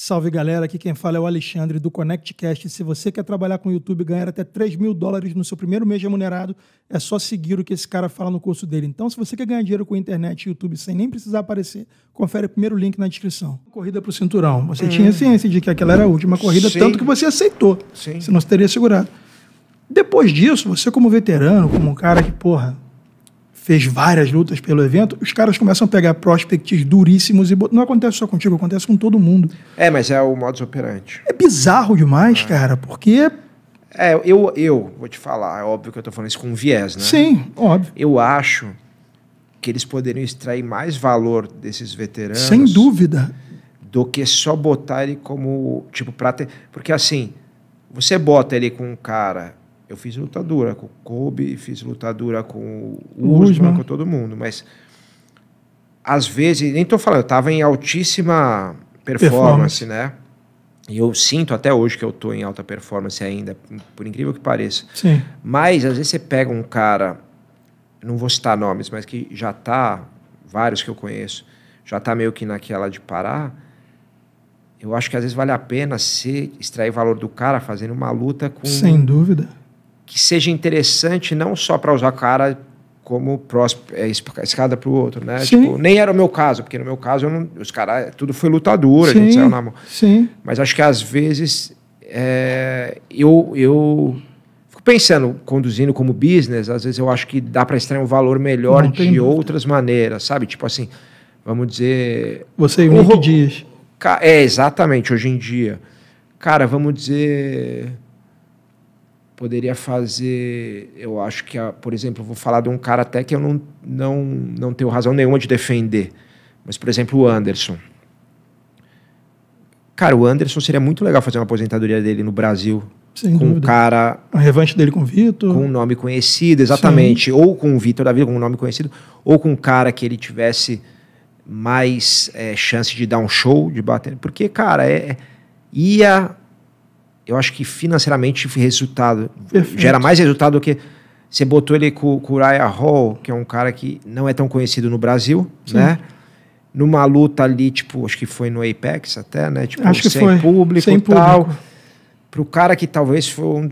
Salve galera, aqui quem fala é o Alexandre do ConnectCast. Se você quer trabalhar com o YouTube e ganhar até 3 mil dólares no seu primeiro mês remunerado, é só seguir o que esse cara fala no curso dele. Então, se você quer ganhar dinheiro com a internet e YouTube sem nem precisar aparecer, confere o primeiro link na descrição. Corrida pro cinturão. Você hum. tinha ciência de que aquela era a última corrida, Sim. tanto que você aceitou. Sim. Senão você teria segurado. Depois disso, você como veterano, como um cara que, porra, fez várias lutas pelo evento, os caras começam a pegar prospects duríssimos e bot... não acontece só contigo, acontece com todo mundo. É, mas é o modus operandi. É bizarro demais, é. cara, porque é, eu, eu vou te falar, é óbvio que eu tô falando isso com viés, né? Sim, óbvio. Eu acho que eles poderiam extrair mais valor desses veteranos. Sem dúvida. Do que só botar ele como, tipo, ter... Porque assim, você bota ele com um cara eu fiz luta dura com o Kobe, fiz luta dura com o Usman, com todo mundo, mas às vezes, nem estou falando, eu estava em altíssima performance, performance, né? E eu sinto até hoje que eu estou em alta performance ainda, por incrível que pareça. Sim. Mas às vezes você pega um cara, não vou citar nomes, mas que já está, vários que eu conheço, já está meio que naquela de parar. Eu acho que às vezes vale a pena se extrair valor do cara fazendo uma luta com. Sem dúvida que seja interessante não só para usar cara como próximo, é, escada para o outro, né? Sim. Tipo, nem era o meu caso, porque no meu caso não, os caras, tudo foi lutadura, sim, a gente saiu na mão. Sim. Mas acho que às vezes é, eu, eu fico pensando, conduzindo como business, às vezes eu acho que dá para extrair um valor melhor não de outras maneiras, sabe? Tipo assim, vamos dizer. Você e o Dias. É, exatamente, hoje em dia. Cara, vamos dizer poderia fazer, eu acho que, por exemplo, vou falar de um cara até que eu não, não, não tenho razão nenhuma de defender, mas, por exemplo, o Anderson. Cara, o Anderson seria muito legal fazer uma aposentadoria dele no Brasil. Sem com dúvida. um cara. A revanche dele com o Vitor. Com um nome conhecido, exatamente. Sim. Ou com o Vitor da vida, com um nome conhecido. Ou com um cara que ele tivesse mais é, chance de dar um show, de bater. Porque, cara, é, é ia eu acho que financeiramente o resultado Perfeito. gera mais resultado do que você botou ele com, com o Raya Hall, que é um cara que não é tão conhecido no Brasil, Sim. né? Numa luta ali, tipo, acho que foi no Apex até, né? Tipo, acho que sem foi. público sem e tal. Público. Pro cara que talvez foi um.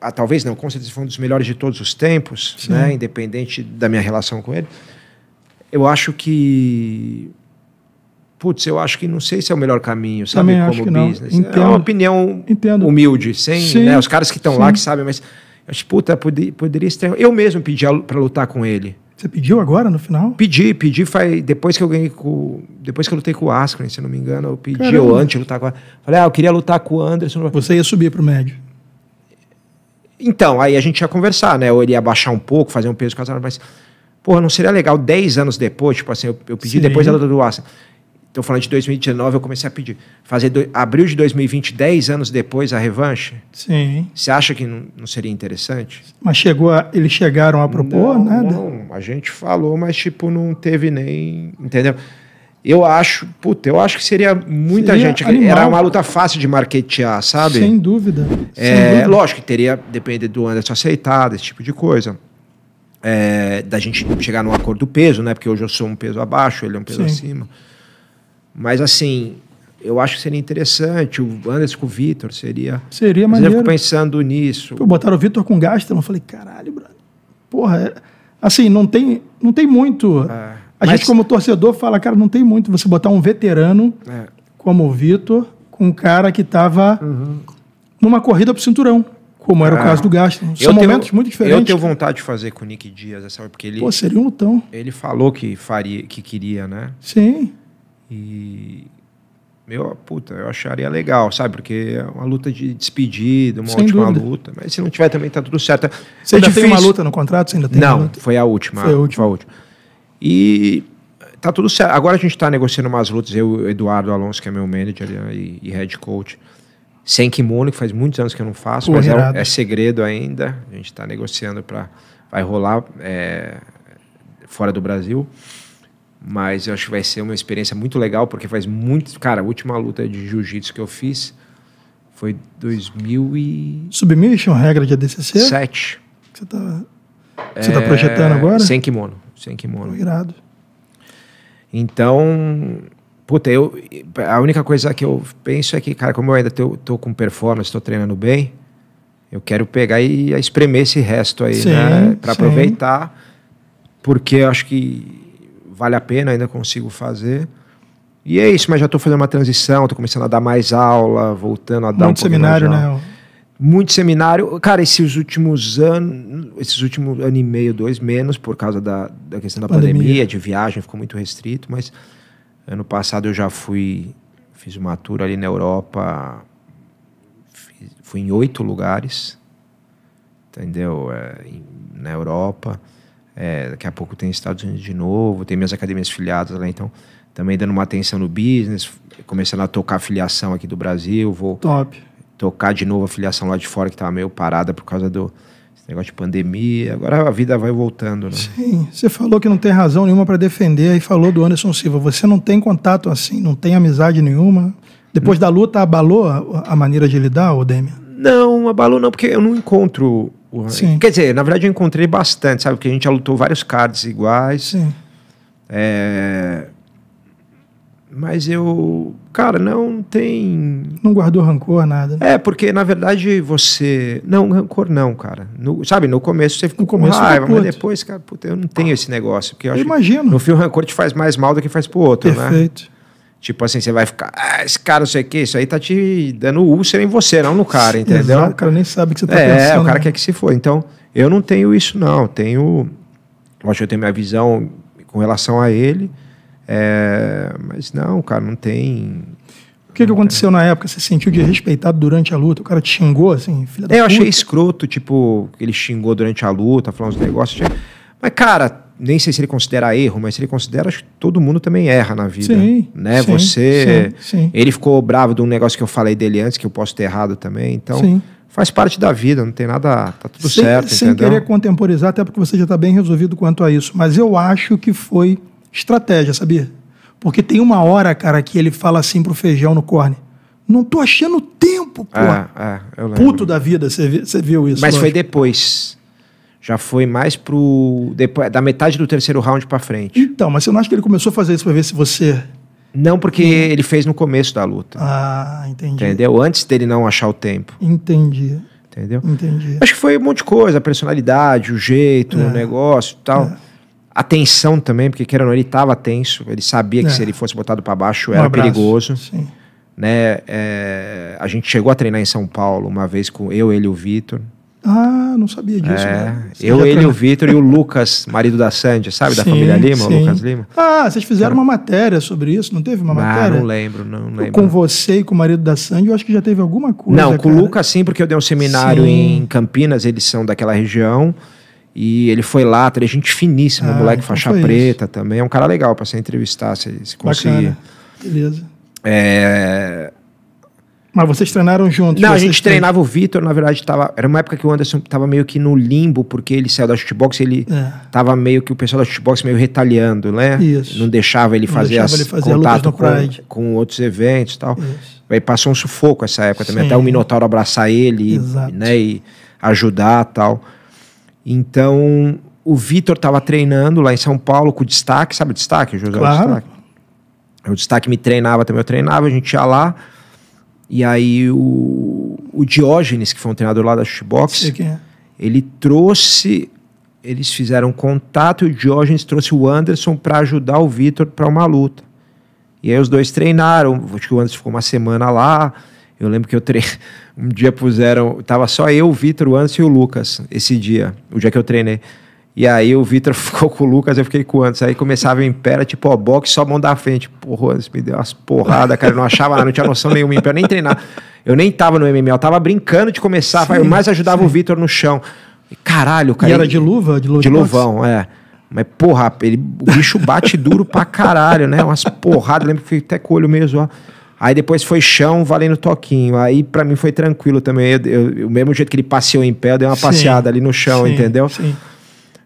Ah, talvez não, com certeza foi um dos melhores de todos os tempos, Sim. né? Independente da minha relação com ele. Eu acho que putz, eu acho que não sei se é o melhor caminho, sabe? Também como business. Entendo. É uma opinião Entendo. humilde, sem sim, né, os caras que estão lá que sabem, mas acho, puta, poderia, poderia ter. Eu mesmo pedi para lutar com ele. Você pediu agora no final? Pedi, pedi faz, depois que eu ganhei com. Depois que eu lutei com o Askren, se não me engano, eu pedi ou antes de lutar com Falei, ah, eu queria lutar com o Anderson. Você ia subir pro médio. Então, aí a gente ia conversar, né? Ou ele ia baixar um pouco, fazer um peso casado, mas. Porra, não seria legal 10 anos depois, tipo assim, eu, eu pedi Sim. depois da luta do Askren Estou falando de 2019, eu comecei a pedir. Fazer do, abril de 2020, 10 anos depois, a revanche? Sim. Você acha que não, não seria interessante? Mas chegou a, eles chegaram a propor não, né? nada? Não, a gente falou, mas tipo, não teve nem. Entendeu? Eu acho, puta, eu acho que seria muita seria gente. Animal. Era uma luta fácil de marketear, sabe? Sem dúvida. É, Sem dúvida. Lógico que teria, depender do Anderson aceitar, esse tipo de coisa. É, da gente chegar num acordo do peso, né? Porque hoje eu sou um peso abaixo, ele é um peso Sim. acima. Mas assim, eu acho que seria interessante. O Anderson com o Vitor seria. Seria maneiro. Eu pensando nisso. Pô, botaram o Vitor com Gastelum. Eu falei, caralho, brother. Porra, é... assim, não tem, não tem muito. É, a mas... gente, como torcedor, fala, cara, não tem muito você botar um veterano é. como o Vitor com um cara que estava uhum. numa corrida pro cinturão. Como era ah, o caso do Gaston. São momentos muito diferentes. Eu tenho vontade de fazer com o Nick Dias essa hora, porque ele. Pô, seria um lutão. Ele falou que faria, que queria, né? Sim. E meu, puta, eu acharia legal, sabe? Porque é uma luta de despedida, uma Sem última dúvida. luta. Mas se não tiver também, tá tudo certo. Você ainda difícil. tem uma luta no contrato? Você ainda tem não, foi a última. Foi a última. Foi a última. E tá tudo certo. Agora a gente tá negociando umas lutas, eu Eduardo Alonso, que é meu manager e, e head coach, sem kimono, que faz muitos anos que eu não faço, mas é, é, segredo ainda. A gente tá negociando para Vai rolar é, fora do Brasil. Mas eu acho que vai ser uma experiência muito legal, porque faz muito. Cara, a última luta de jiu-jitsu que eu fiz foi 2000 e. Submission, regra de ADCC? 7. Você tá, você é... tá projetando é, agora? Sem kimono. Sem kimono. Irado. Então, Puta, eu, a única coisa que eu penso é que, cara, como eu ainda tô, tô com performance, tô treinando bem, eu quero pegar e espremer esse resto aí, né, sim, né? Para aproveitar, porque eu acho que vale a pena, ainda consigo fazer. E é isso, mas já estou fazendo uma transição, estou começando a dar mais aula, voltando a dar Muito um seminário, né? Muito seminário. Cara, esses últimos anos, esses últimos ano e meio, dois, menos, por causa da, da questão da pandemia. pandemia, de viagem, ficou muito restrito, mas ano passado eu já fui, fiz uma tour ali na Europa, fiz, fui em oito lugares, entendeu? É, em, na Europa. É, daqui a pouco tem Estados Unidos de novo, tem minhas academias filiadas lá, então também dando uma atenção no business, começando a tocar a filiação aqui do Brasil, vou Top. tocar de novo a filiação lá de fora que estava meio parada por causa do negócio de pandemia. Agora a vida vai voltando, né? Sim, você falou que não tem razão nenhuma para defender e falou do Anderson Silva. Você não tem contato assim, não tem amizade nenhuma. Depois não. da luta abalou a, a maneira de lidar, Odemia? Não, abalou não, porque eu não encontro o... Sim. Quer dizer, na verdade eu encontrei bastante, sabe? Porque a gente já lutou vários cards iguais. Sim. É... Mas eu, cara, não tem. Não guardou rancor, nada. Né? É, porque na verdade você. Não, rancor não, cara. No, sabe, no começo você fica no com começo raiva, mas depois, cara, puta, eu não tenho ah. esse negócio. Porque eu, eu imagino. no fim, o rancor te faz mais mal do que faz pro outro, Perfeito. né? Perfeito. Tipo assim, você vai ficar, ah, esse cara, não sei o que, isso aí tá te dando úlcera em você, não no cara, entendeu? Exato, o cara nem sabe o que você tá é, pensando. É, o cara né? quer que se for. Então, eu não tenho isso, não. Eu tenho. Acho que eu tenho minha visão com relação a ele. É, mas não, o cara, não tem. O que, que aconteceu na época? Você sentiu desrespeitado é durante a luta? O cara te xingou, assim, filha da é, Eu puta. achei escroto, tipo, ele xingou durante a luta, falando uns negócios. Mas, cara, nem sei se ele considera erro, mas se ele considera, acho que todo mundo também erra na vida. Sim. Né? Sim, Você. Sim, sim. Ele ficou bravo de um negócio que eu falei dele antes, que eu posso ter errado também. Então, faz parte da vida, não tem nada. Tá tudo sem, certo. Sem entendeu? querer contemporizar, até porque você já está bem resolvido quanto a isso. Mas eu acho que foi estratégia, sabia? Porque tem uma hora, cara, que ele fala assim pro feijão no corne. Não tô achando tempo, pô. É, é, Puto da vida, você viu isso. Mas lógico. foi depois. Já foi mais pro. Depois, da metade do terceiro round para frente. Então, mas você não acha que ele começou a fazer isso para ver se você. Não, porque hum. ele fez no começo da luta. Ah, entendi. Entendeu? Antes dele não achar o tempo. Entendi. Entendeu? Entendi. Acho que foi um monte de coisa, a personalidade, o jeito, é. o negócio e tal. É. A tensão também, porque querendo ou não, ele tava tenso, ele sabia que é. se ele fosse botado para baixo um era abraço. perigoso. Sim. Né? É, a gente chegou a treinar em São Paulo uma vez com eu, ele e o Vitor. Ah, não sabia disso. É. Né? Eu, ele, o Vitor e o Lucas, marido da Sandy, sabe? Sim, da família Lima, sim. Lucas Lima. Ah, vocês fizeram uma matéria sobre isso, não teve uma matéria? Ah, não lembro, não lembro. com você e com o marido da Sandy, eu acho que já teve alguma coisa. Não, com o Lucas sim, porque eu dei um seminário sim. em Campinas, eles são daquela região. E ele foi lá, teve gente finíssima, ah, moleque então faixa preta isso. também. É um cara legal para se entrevistar, se, se conseguir. Bacana. Beleza. É, mas vocês treinaram juntos? Não, a gente treinava o Vitor, na verdade, tava, era uma época que o Anderson tava meio que no limbo, porque ele saiu da shootbox, ele é. tava meio que o pessoal da shootbox meio retalhando, né? Isso. Não deixava ele Não fazer deixava as, ele fazer contato com, com, outros eventos e tal. Isso. Aí passou um sufoco essa época também, Sim. até o Minotauro abraçar ele, Exato. né? E ajudar tal. Então, o Vitor tava treinando lá em São Paulo com o destaque, sabe o destaque? José claro. o destaque. O destaque me treinava também, eu treinava, a gente ia lá. E aí o, o Diógenes, que foi um treinador lá da Shootbox, é. ele trouxe eles fizeram contato e o Diógenes trouxe o Anderson para ajudar o Vitor para uma luta. E aí os dois treinaram, acho que o Anderson ficou uma semana lá. Eu lembro que eu treinei, um dia puseram, tava só eu, o Vitor, o Anderson e o Lucas esse dia, o dia que eu treinei. E aí o Vitor ficou com o Lucas, eu fiquei com o Anderson. Aí começava o Impera, tipo, ó, boxe, só mão da frente. Porra, Anderson me deu umas porradas, cara. Eu não achava, não tinha noção nenhuma. pé nem treinava. Eu nem tava no MMA, eu tava brincando de começar. Sim, eu mais ajudava sim. o Vitor no chão. E, caralho, cara. E era de luva? De, luva de, de luvão, é. Mas, porra, ele, o bicho bate duro pra caralho, né? Umas porradas, lembro que fui até com o olho mesmo ó. Aí depois foi chão valendo toquinho. Aí para mim foi tranquilo também. Eu, eu, o mesmo jeito que ele passeou em pé, eu dei uma sim, passeada ali no chão, entendeu? Sim.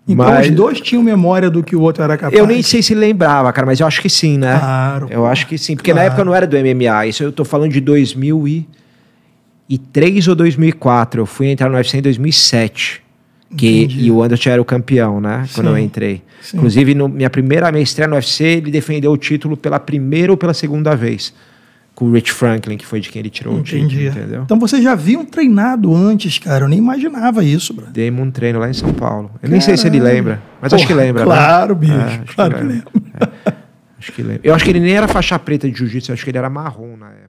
Então mas... os dois tinham memória do que o outro era capaz. Eu nem sei se lembrava, cara, mas eu acho que sim, né? Claro. Eu acho que sim, porque claro. na época eu não era do MMA, isso eu tô falando de 2003 ou 2004. Eu fui entrar no UFC em 2007. Que, e o Anderson era o campeão, né? Quando eu entrei. Sim. Inclusive, no, minha primeira minha estreia no UFC, ele defendeu o título pela primeira ou pela segunda vez com o Rich Franklin, que foi de quem ele tirou Entendi. o time entendeu? Então você já haviam treinado antes, cara. Eu nem imaginava isso, bro. Dei um treino lá em São Paulo. Eu nem sei se ele lembra, mas Porra, acho que lembra, né? Claro, né? bicho. Ah, claro que, que lembra. lembra. É. acho que lembra. Eu acho que ele nem era faixa preta de jiu-jitsu, acho que ele era marrom na época.